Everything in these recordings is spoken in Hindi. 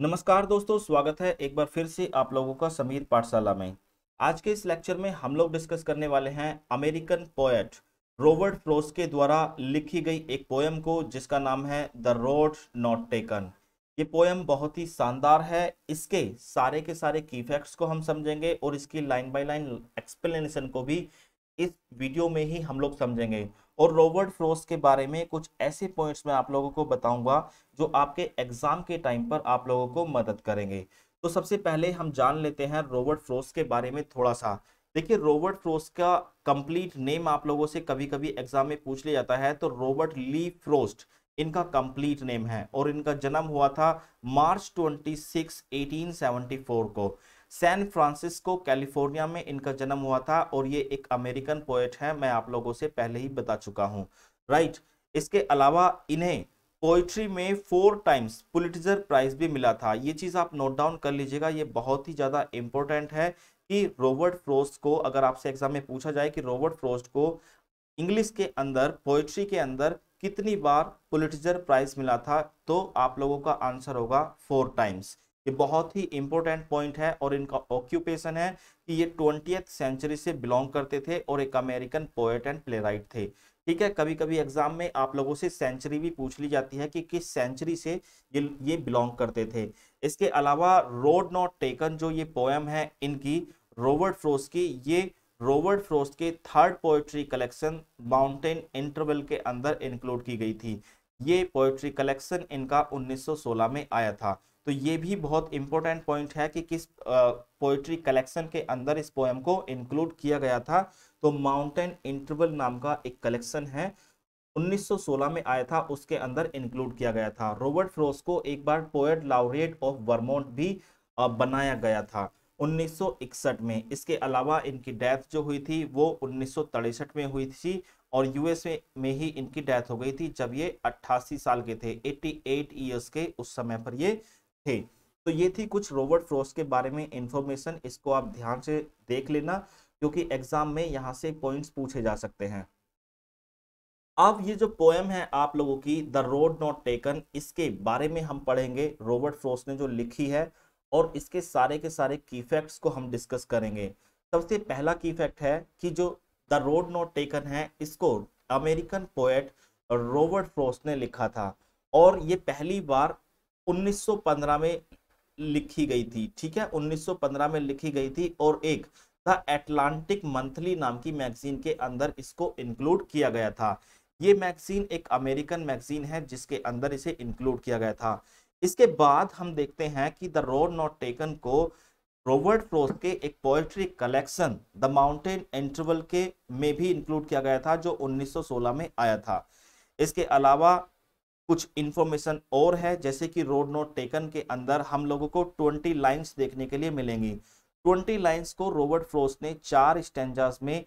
नमस्कार दोस्तों स्वागत है एक बार फिर से आप लोगों का समीर पाठशाला में आज के इस लेक्चर में हम लोग डिस्कस करने वाले हैं अमेरिकन पोएट रॉबर्ट फ्लोस के द्वारा लिखी गई एक पोएम को जिसका नाम है द रोड नॉट टेकन ये पोएम बहुत ही शानदार है इसके सारे के सारे की फैक्ट्स को हम समझेंगे और इसकी लाइन बाई लाइन एक्सप्लेनेशन को भी इस वीडियो में ही हम लोग समझेंगे और रॉबर्ट फ्रोस के बारे में कुछ ऐसे पॉइंट्स मैं आप लोगों को बताऊंगा जो आपके एग्जाम के टाइम पर आप लोगों को मदद करेंगे तो सबसे पहले हम जान लेते हैं रॉबर्ट फ्रोस के बारे में थोड़ा सा देखिए रॉबर्ट फ्रोस का कंप्लीट नेम आप लोगों से कभी कभी एग्जाम में पूछ लिया जाता है तो रॉबर्ट ली फ्रोस्ट इनका कंप्लीट नेम है और इनका जन्म हुआ था मार्च 26, फोर को सैन फ्रांसिस्को कैलिफोर्निया में इनका जन्म हुआ था और ये एक अमेरिकन पोएट है मैं आप लोगों से पहले ही बता चुका हूँ राइट इसके अलावा इन्हें पोइट्री में फोर टाइम्स पुलिटिजर प्राइज भी मिला था ये चीज़ आप नोट डाउन कर लीजिएगा ये बहुत ही ज़्यादा इंपॉर्टेंट है कि रॉबर्ट फ्रोस्ट को अगर आपसे एग्जाम में पूछा जाए कि रॉबर्ट फ्रोस्ट को इंग्लिश के अंदर पोइट्री के अंदर कितनी बार पुलिटिजर प्राइज मिला था तो आप लोगों का आंसर होगा फोर टाइम्स ये बहुत ही इंपॉर्टेंट पॉइंट है और इनका ऑक्यूपेशन है कि ये ट्वेंटियथ सेंचुरी से बिलोंग करते थे और एक अमेरिकन पोएट एंड प्ले थे ठीक है कभी कभी एग्जाम में आप लोगों से सेंचुरी भी पूछ ली जाती है कि किस सेंचुरी से ये ये बिलोंग करते थे इसके अलावा रोड नॉट टेकन जो ये पोएम है इनकी रोबर्ट फ्रोस की ये रोबर्ट फ्रोस के third poetry collection Mountain Interval के अंदर इंक्लूड की गई थी ये पोएट्री कलेक्शन इनका 1916 में आया था तो ये भी बहुत इंपॉर्टेंट पॉइंट है कि किस पोइट्री कलेक्शन के अंदर इस पोएम को इंक्लूड किया गया था तो माउंटेन इंटरवल नाम का एक कलेक्शन है 1916 में आया था उसके अंदर इंक्लूड किया गया था रॉबर्ट फ्रोस को एक बार पोएट लाउरेट ऑफ वर्मोंट भी बनाया गया था 1961 में इसके अलावा इनकी डेथ जो हुई थी वो उन्नीस में हुई थी और यूएस में ही इनकी डेथ हो गई थी जब ये 88 साल के थे 88 ईयर्स के उस समय पर ये थे तो ये थी कुछ रोबर्ट फ्रॉस्ट के बारे में इंफॉर्मेशन इसको आप ध्यान से देख लेना क्योंकि एग्जाम में यहाँ से पॉइंट्स पूछे जा सकते हैं अब ये जो पोएम है आप लोगों की द रोड नॉट टेकन इसके बारे में हम पढ़ेंगे रॉबर्ट फ्रोस ने जो लिखी है और इसके सारे के सारे की फैक्ट्स को हम डिस्कस करेंगे सबसे पहला की फैक्ट है कि जो द रोड नॉट टेकन है इसको अमेरिकन पोएट रॉबर्ट फ्रोस ने लिखा था और ये पहली बार 1915 में लिखी गई थी ठीक है 1915 में लिखी गई थी और एक द एटलांटिक मंथली नाम की मैगजीन के अंदर इसको इंक्लूड किया गया था ये मैगजीन एक अमेरिकन मैगजीन है जिसके अंदर इसे इंक्लूड किया गया था इसके बाद हम देखते हैं कि द रोड नॉट टेकन को रॉबर्ट फ्रोस्ट के एक poetry collection the Mountain Interval के में भी इंक्लूड किया गया था जो 1916 में आया था इसके अलावा कुछ इन्फॉर्मेशन और है जैसे कि रोड नोट टेकन के अंदर हम लोगों को ट्वेंटी लाइन्स देखने के लिए मिलेंगी ट्वेंटी लाइन्स को रॉबर्ट फ्रोस ने चार स्टेंजाज में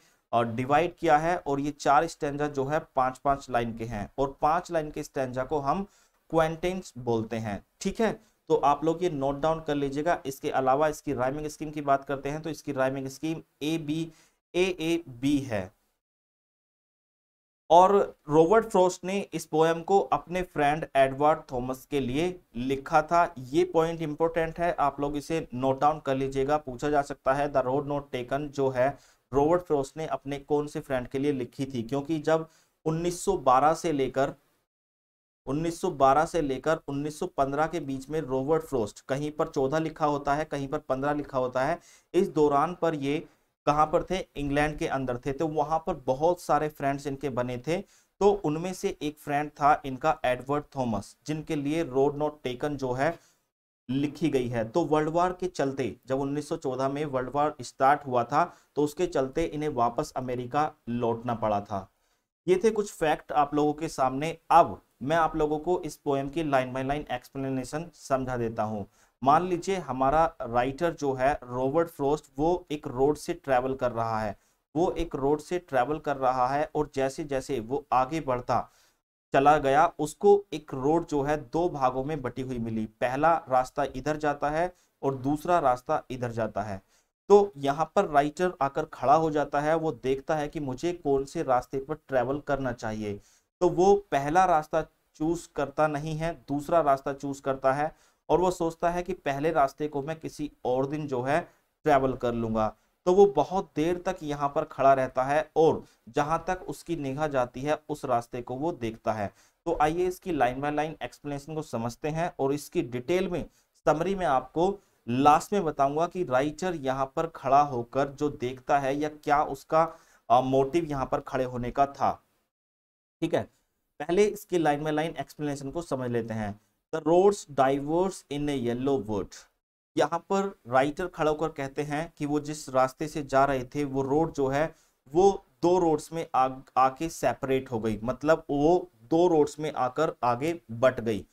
डिवाइड किया है और ये चार स्टेंजा जो है पांच पांच लाइन के हैं और पांच लाइन के स्टेंजा को हम क्वेंटेंस बोलते हैं ठीक है तो आप लोग ये नोट डाउन कर लीजिएगा इसके अलावा इसकी राइमिंग स्कीम की बात करते हैं तो इसकी rhyming scheme A B A A B है और रॉबर्ट फ्रोस्ट ने इस पोएम को अपने फ्रेंड एडवर्ड थॉमस के लिए लिखा था ये पॉइंट इंपॉर्टेंट है आप लोग इसे नोट डाउन कर लीजिएगा पूछा जा सकता है द रोड नोट टेकन जो है रॉबर्ट फ्रोस्ट ने अपने कौन से फ्रेंड के लिए लिखी थी क्योंकि जब 1912 से लेकर 1912 से लेकर 1915 के बीच में रॉबर्ट फ्रोस्ट कहीं पर 14 लिखा होता है कहीं पर 15 लिखा होता है इस दौरान पर ये कहाँ पर थे इंग्लैंड के अंदर थे तो वहाँ पर बहुत सारे फ्रेंड्स इनके बने थे तो उनमें से एक फ्रेंड था इनका एडवर्ड थॉमस जिनके लिए रोड नोट टेकन जो है लिखी गई है तो वर्ल्ड वार के चलते जब 1914 में वर्ल्ड वार स्टार्ट हुआ था तो उसके चलते इन्हें वापस अमेरिका लौटना पड़ा था ये थे कुछ फैक्ट आप लोगों के सामने अब मैं आप लोगों को इस पोएम की लाइन बाई लाइन एक्सप्लेनेशन समझा देता हूँ मान लीजिए हमारा राइटर जो है रॉबर्ट फ्रोस्ट वो एक रोड से ट्रैवल कर रहा है वो एक रोड से ट्रैवल कर रहा है और जैसे जैसे वो आगे बढ़ता चला गया उसको एक रोड जो है दो भागों में बटी हुई मिली पहला रास्ता इधर जाता है और दूसरा रास्ता इधर जाता है तो यहाँ पर राइटर आकर खड़ा हो जाता है वो देखता है कि मुझे कौन से रास्ते पर ट्रैवल करना चाहिए तो वो पहला रास्ता चूज करता नहीं है दूसरा रास्ता चूज करता है और वो सोचता है कि पहले रास्ते को मैं किसी और दिन जो है ट्रैवल कर लूँगा तो वो बहुत देर तक यहाँ पर खड़ा रहता है और जहाँ तक उसकी निगाह जाती है उस रास्ते को वो देखता है तो आइए इसकी लाइन बाय लाइन एक्सप्लेनेशन को समझते हैं और इसकी डिटेल में समरी में आपको लास्ट में बताऊंगा कि राइटर यहाँ पर खड़ा होकर जो देखता है या क्या उसका मोटिव यहाँ पर खड़े होने का था ठीक है पहले इसकी लाइन बाय लाइन एक्सप्लेनेशन को समझ लेते हैं roads diverged in a yellow wood यहाँ पर राइटर खड़ा होकर कहते हैं कि वो जिस रास्ते से जा रहे थे वो रोड जो है वो दो रोड्स में आ आके सेपरेट हो गई मतलब वो दो रोड्स में आकर आगे बट गई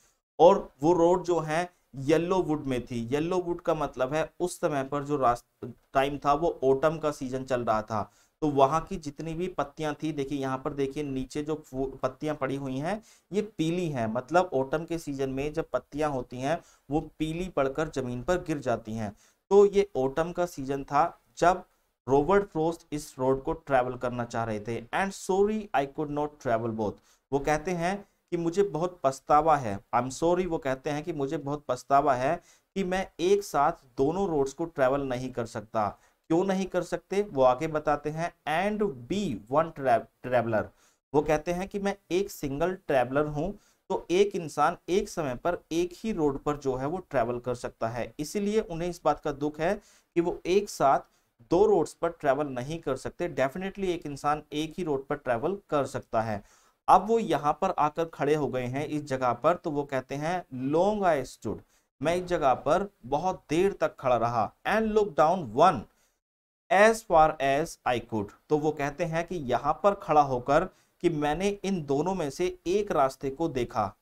और वो रोड जो है येलो वुड में थी येलो वुड का मतलब है उस समय पर जो रास्ता टाइम था वो ओटम का सीजन चल रहा था तो वहां की जितनी भी पत्तियां थी देखिए यहाँ पर देखिए नीचे जो पत्तियां पड़ी हुई हैं ये पीली हैं मतलब ओटम के सीजन में जब पत्तियां होती हैं वो पीली पड़कर जमीन पर गिर जाती हैं तो ये ओटम का सीजन था जब रोबर्ट फ्रोस्ट इस रोड को ट्रैवल करना चाह रहे थे and sorry I could not travel both वो कहते हैं कि मुझे बहुत पछतावा है आई एम सॉरी वो कहते हैं कि मुझे बहुत पछतावा है कि मैं एक साथ दोनों रोड्स को ट्रैवल नहीं कर सकता क्यों नहीं कर सकते वो आगे बताते हैं एंड बी वन ट्रेवलर वो कहते हैं कि मैं एक सिंगल ट्रेवलर हूँ तो एक इंसान एक समय पर एक ही रोड पर जो है वो ट्रैवल कर सकता है इसीलिए उन्हें इस बात का दुख है कि वो एक साथ दो रोड्स पर ट्रैवल नहीं कर सकते डेफिनेटली एक इंसान एक ही रोड पर ट्रैवल कर सकता है अब वो यहाँ पर आकर खड़े हो गए हैं इस जगह पर तो वो कहते हैं लोंग आई स्टूड मैं इस जगह पर बहुत देर तक खड़ा रहा and look down one as far as I could तो वो कहते हैं कि यहाँ पर खड़ा होकर कि मैंने इन दोनों में से एक रास्ते को देखा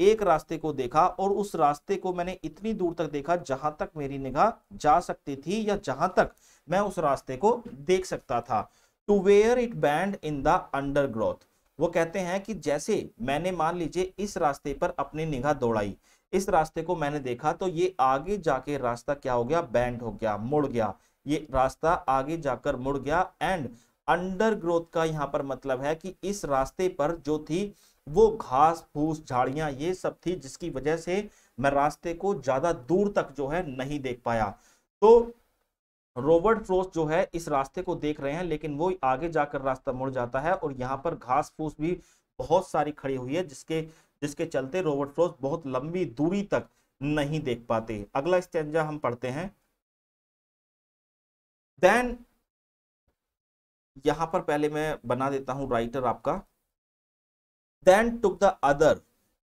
एक रास्ते को देखा और उस रास्ते को मैंने इतनी दूर तक देखा जहां तक मेरी निगाह जा सकती थी या जहां तक मैं उस रास्ते को देख सकता था to where it bent in the undergrowth वो कहते हैं कि जैसे मैंने मान लीजिए इस रास्ते पर अपनी निगाह दौड़ाई इस रास्ते को मैंने देखा तो ये आगे जाके रास्ता क्या हो गया बैंड हो गया मुड़ गया ये रास्ता आगे जाकर मुड़ गया एंड अंडरग्रोथ का यहाँ पर मतलब है कि इस रास्ते पर जो थी वो घास फूस झाड़ियां ये सब थी जिसकी वजह से मैं रास्ते को ज़्यादा दूर तक जो है नहीं देख पाया तो रोबर्ट फ्रोस जो है इस रास्ते को देख रहे हैं लेकिन वो आगे जाकर रास्ता मुड़ जाता है और यहाँ पर घास फूस भी बहुत सारी खड़ी हुई है जिसके जिसके चलते रोबर्ट फ्रोस बहुत लंबी दूरी तक नहीं देख पाते अगला स्टेंजा हम पढ़ते हैं देन यहां पर पहले मैं बना देता हूं राइटर आपका then took the other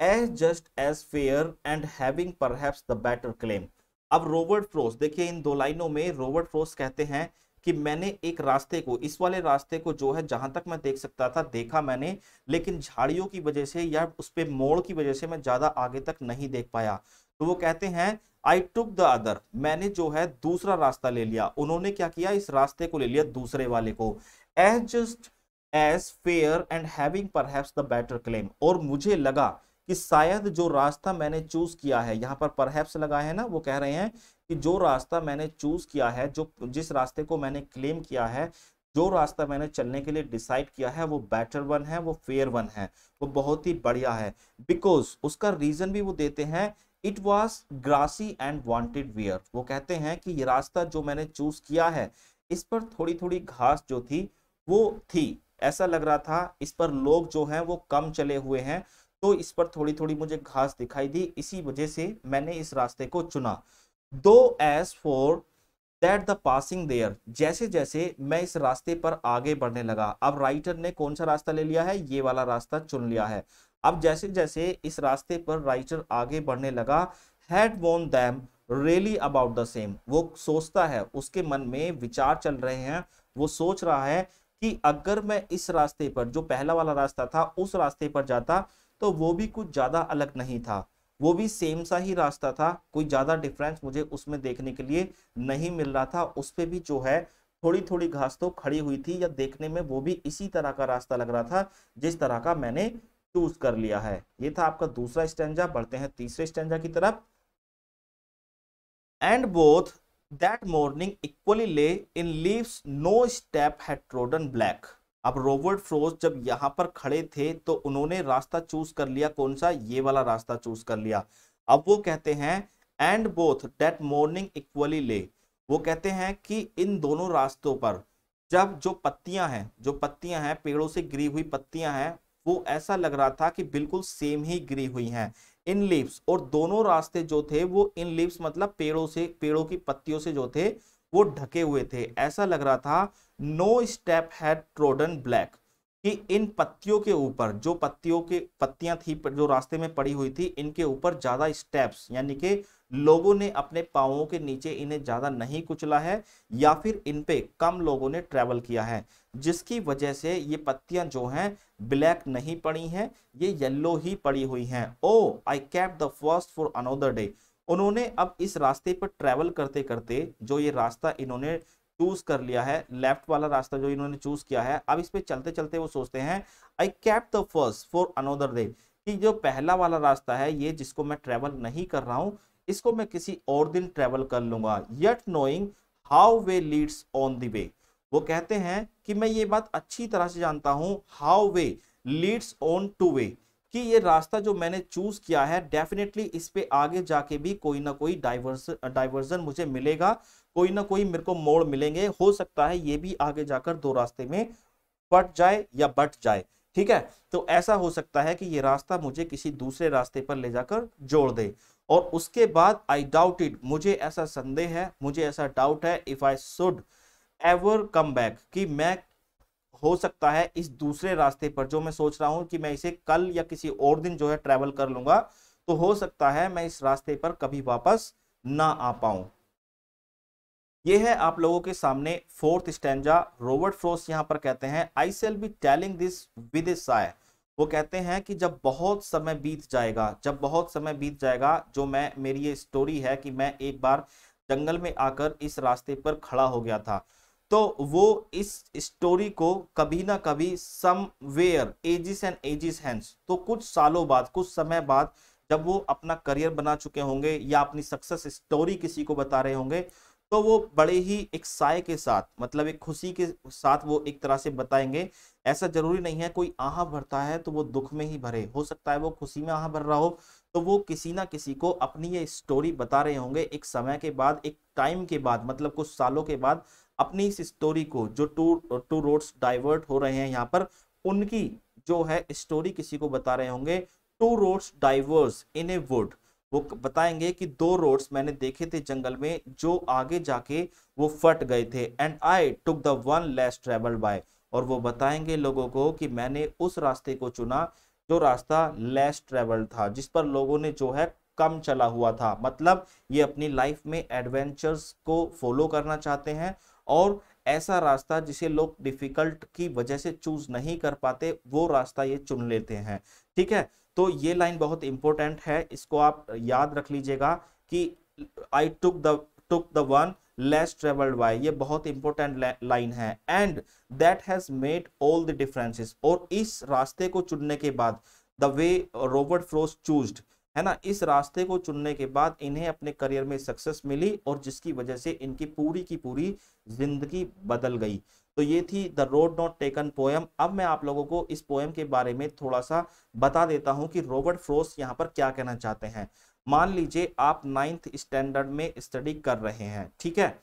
as just as fair and having perhaps the better claim अब रोबर्ट फ्रोस देखिए इन दो लाइनों में रोबर्ट फ्रोस कहते हैं कि मैंने एक रास्ते को इस वाले रास्ते को जो है जहां तक मैं देख सकता था देखा मैंने लेकिन झाड़ियों की वजह से या उस पर मोड़ की वजह से मैं ज्यादा आगे तक नहीं देख पाया तो वो कहते हैं आई टुक द अदर मैंने जो है दूसरा रास्ता ले लिया उन्होंने क्या किया इस रास्ते को ले लिया दूसरे वाले को as just as fair and having perhaps the better claim और मुझे लगा कि शायद जो रास्ता मैंने चूज किया है यहाँ पर परहैप्स लगा है ना वो कह रहे हैं कि जो रास्ता मैंने चूज किया है जो जिस रास्ते को मैंने क्लेम किया है जो रास्ता मैंने चलने के लिए डिसाइड किया है वो बेटर वन है वो फेयर वन है वो बहुत ही बढ़िया है बिकॉज उसका रीजन भी वो देते हैं it was grassy and wanted wear वो कहते हैं कि ये रास्ता जो मैंने चूज किया है इस पर थोड़ी थोड़ी घास जो थी वो थी ऐसा लग रहा था इस पर लोग जो हैं वो कम चले हुए हैं तो इस पर थोड़ी थोड़ी मुझे घास दिखाई दी इसी वजह से मैंने इस रास्ते को चुना though as for that the passing there जैसे जैसे मैं इस रास्ते पर आगे बढ़ने लगा अब राइटर ने कौन सा रास्ता ले लिया है ये वाला रास्ता चुन लिया है अब जैसे जैसे इस रास्ते पर राइटर आगे बढ़ने लगा had worn them really about the same वो सोचता है उसके मन में विचार चल रहे हैं वो सोच रहा है कि अगर मैं इस रास्ते पर जो पहला वाला रास्ता था उस रास्ते पर जाता तो वो भी कुछ ज़्यादा अलग नहीं था वो भी सेम सा ही रास्ता था कोई ज़्यादा डिफरेंस मुझे उसमें देखने के लिए नहीं मिल रहा था उस पर भी जो है थोड़ी थोड़ी घास तो खड़ी हुई थी या देखने में वो भी इसी तरह का रास्ता लग रहा था जिस तरह का मैंने चूज कर लिया है ये था आपका दूसरा स्टेंजा बढ़ते हैं तीसरे स्टेंजा की तरफ and both that morning equally lay in leaves no step had trodden black अब रोबर्ट फ्रोज जब यहां पर खड़े थे तो उन्होंने रास्ता चूज कर लिया कौन सा ये वाला रास्ता चूज कर लिया अब वो कहते हैं and both that morning equally lay वो कहते हैं कि इन दोनों रास्तों पर जब जो पत्तियां हैं जो पत्तियां हैं पेड़ों से गिरी हुई पत्तियां हैं वो ऐसा लग रहा था कि बिल्कुल सेम ही गिरी हुई हैं इन लिप्स और दोनों रास्ते जो थे वो इन लिप्स मतलब पेड़ों से पेड़ों की पत्तियों से जो थे वो ढके हुए थे ऐसा लग रहा था no step had trodden black कि इन पत्तियों के ऊपर जो पत्तियों के पत्तियां थी जो रास्ते में पड़ी हुई थी इनके ऊपर ज़्यादा स्टेप्स यानी कि लोगों ने अपने पाओं के नीचे इन्हें ज़्यादा नहीं कुचला है या फिर इन पे कम लोगों ने ट्रैवल किया है जिसकी वजह से ये पत्तियां जो हैं ब्लैक नहीं पड़ी हैं ये येल्लो ही पड़ी हुई हैं oh I kept the first for another day उन्होंने अब इस रास्ते पर ट्रैवल करते करते जो ये रास्ता इन्होंने चूज कर लिया है लेफ्ट वाला रास्ता जो इन्होंने चूज किया है अब इस पर चलते चलते वो सोचते हैं I kept the first for another day कि जो पहला वाला रास्ता है ये जिसको मैं ट्रेवल नहीं कर रहा हूँ इसको मैं किसी और दिन ट्रेवल कर लूंगा yet knowing how way leads on to way वो कहते हैं कि मैं ये बात अच्छी तरह से जानता हूँ how way leads on to way कि ये रास्ता जो मैंने चूज किया है डेफिनेटली इस पे आगे जाके भी कोई ना कोई डाइवर्स डाइवर्जन मुझे मिलेगा कोई ना कोई मेरे को मोड़ मिलेंगे हो सकता है ये भी आगे जाकर दो रास्ते में पट जाए या बट जाए ठीक है तो ऐसा हो सकता है कि ये रास्ता मुझे किसी दूसरे रास्ते पर ले जाकर जोड़ दे और उसके बाद आई डाउट इट मुझे ऐसा संदेह है मुझे ऐसा डाउट है if I should ever come back कि मैं हो सकता है इस दूसरे रास्ते पर जो मैं सोच रहा हूँ कि मैं इसे कल या किसी और दिन जो है ट्रेवल कर लूंगा तो हो सकता है मैं इस रास्ते पर कभी वापस ना आ पाऊं ये है आप लोगों के सामने फोर्थ स्टैंडा रोबर्ट फ्रोस यहाँ पर कहते हैं I shall be telling this with sigh वो कहते हैं कि जब बहुत समय बीत जाएगा जब बहुत समय बीत जाएगा जो मैं मेरी ये स्टोरी है कि मैं एक बार जंगल में आकर इस रास्ते पर खड़ा हो गया था तो वो इस स्टोरी को कभी ना कभी somewhere ages and ages hence तो कुछ सालों बाद कुछ समय बाद जब वो अपना करियर बना चुके होंगे या अपनी सक्सेस स्टोरी किसी को बता रहे होंगे तो वो बड़े ही एक साय के साथ मतलब एक खुशी के साथ वो एक तरह से बताएंगे ऐसा जरूरी नहीं है कोई आह भरता है तो वो दुख में ही भरे हो सकता है वो खुशी में आह भर रहा हो तो वो किसी ना किसी को अपनी ये स्टोरी बता रहे होंगे एक समय के बाद एक टाइम के बाद मतलब कुछ सालों के बाद अपनी इस स्टोरी को जो टू टू रोड्स डाइवर्ट हो रहे हैं यहाँ पर उनकी जो है स्टोरी किसी को बता रहे होंगे two roads diverged in a wood वो बताएंगे कि दो रोड्स मैंने देखे थे जंगल में जो आगे जाके वो फट गए थे and I took the one less travelled by और वो बताएंगे लोगों को कि मैंने उस रास्ते को चुना जो रास्ता लेस ट्रेवल था जिस पर लोगों ने जो है कम चला हुआ था मतलब ये अपनी लाइफ में एडवेंचर्स को फॉलो करना चाहते हैं और ऐसा रास्ता जिसे लोग डिफिकल्ट की वजह से चूज नहीं कर पाते वो रास्ता ये चुन लेते हैं ठीक है तो ये लाइन बहुत इंपॉर्टेंट है इसको आप याद रख लीजिएगा कि I took the took the one less travelled by ये बहुत इंपॉर्टेंट लाइन है and that has made all the differences और इस रास्ते को चुनने के बाद the way Robert Frost chose है ना इस रास्ते को चुनने के बाद इन्हें अपने करियर में सक्सेस मिली और जिसकी वजह से इनकी पूरी की पूरी जिंदगी बदल गई तो ये थी the road not taken poem अब मैं आप लोगों को इस पोएम के बारे में थोड़ा सा बता देता हूँ कि रॉबर्ट फ्रोस यहाँ पर क्या कहना चाहते हैं मान लीजिए आप नाइन्थ स्टैंडर्ड में स्टडी कर रहे हैं ठीक है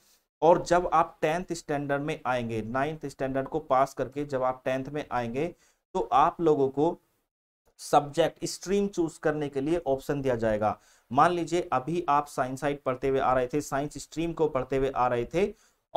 और जब आप टेंथ स्टैंडर्ड में आएंगे नाइन्थ स्टैंडर्ड को पास करके जब आप टेंथ में आएंगे तो आप लोगों को सब्जेक्ट स्ट्रीम चूज करने के लिए ऑप्शन दिया जाएगा मान लीजिए अभी आप साइंस साइड पढ़ते हुए आ रहे थे साइंस स्ट्रीम को पढ़ते हुए आ रहे थे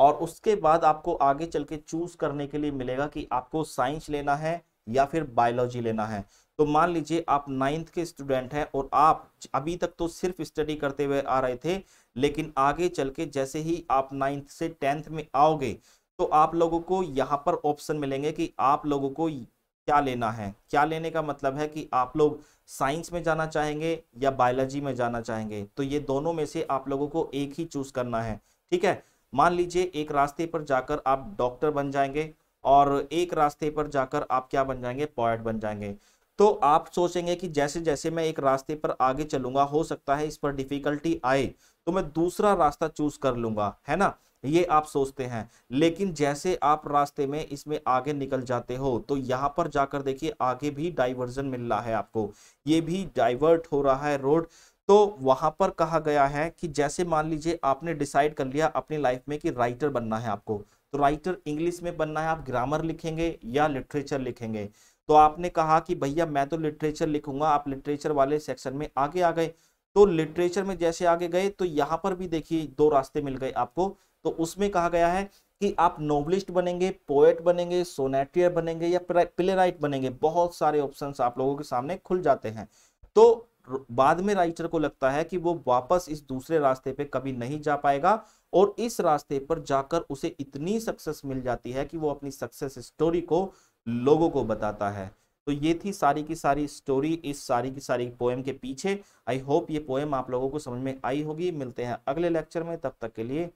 और उसके बाद आपको आगे चल के चूज करने के लिए मिलेगा कि आपको साइंस लेना है या फिर बायोलॉजी लेना है तो मान लीजिए आप नाइन्थ के स्टूडेंट हैं और आप अभी तक तो सिर्फ स्टडी करते हुए आ रहे थे लेकिन आगे चल के जैसे ही आप नाइन्थ से टेंथ में आओगे तो आप लोगों को यहाँ पर ऑप्शन मिलेंगे कि आप लोगों को क्या लेना है क्या लेने का मतलब है कि आप लोग साइंस में जाना चाहेंगे या बायोलॉजी में जाना चाहेंगे तो ये दोनों में से आप लोगों को एक ही चूज करना है ठीक है मान लीजिए एक रास्ते पर जाकर आप डॉक्टर बन जाएंगे और एक रास्ते पर जाकर आप क्या बन जाएंगे पॉइट बन जाएंगे तो आप सोचेंगे कि जैसे जैसे मैं एक रास्ते पर आगे चलूंगा हो सकता है इस पर डिफिकल्टी आए तो मैं दूसरा रास्ता चूज कर लूंगा है ना ये आप सोचते हैं लेकिन जैसे आप रास्ते में इसमें आगे निकल जाते हो तो यहाँ पर जाकर देखिए आगे भी डाइवर्जन मिल रहा है आपको ये भी डाइवर्ट हो रहा है रोड तो वहां पर कहा गया है कि जैसे मान लीजिए आपने डिसाइड कर लिया अपनी लाइफ में कि राइटर बनना है आपको तो राइटर इंग्लिश में बनना है आप ग्रामर लिखेंगे या लिटरेचर लिखेंगे तो आपने कहा कि भैया मैं तो लिटरेचर लिखूंगा आप लिटरेचर वाले सेक्शन में आगे आ गए तो लिटरेचर में जैसे आगे गए तो यहाँ पर भी देखिए दो रास्ते मिल गए आपको तो उसमें कहा गया है कि आप नोवलिस्ट बनेंगे पोएट बनेंगे सोनेटियर बनेंगे या प्ले राइट बनेंगे बहुत सारे ऑप्शन आप लोगों के सामने खुल जाते हैं तो बाद में राइटर को लगता है कि वो वापस इस दूसरे रास्ते पे कभी नहीं जा पाएगा और इस रास्ते पर जाकर उसे इतनी सक्सेस मिल जाती है कि वो अपनी सक्सेस स्टोरी को लोगों को बताता है तो ये थी सारी की सारी स्टोरी इस सारी की सारी पोएम के पीछे आई होप ये पोएम आप लोगों को समझ में आई होगी मिलते हैं अगले लेक्चर में तब तक के लिए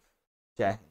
जय हिंद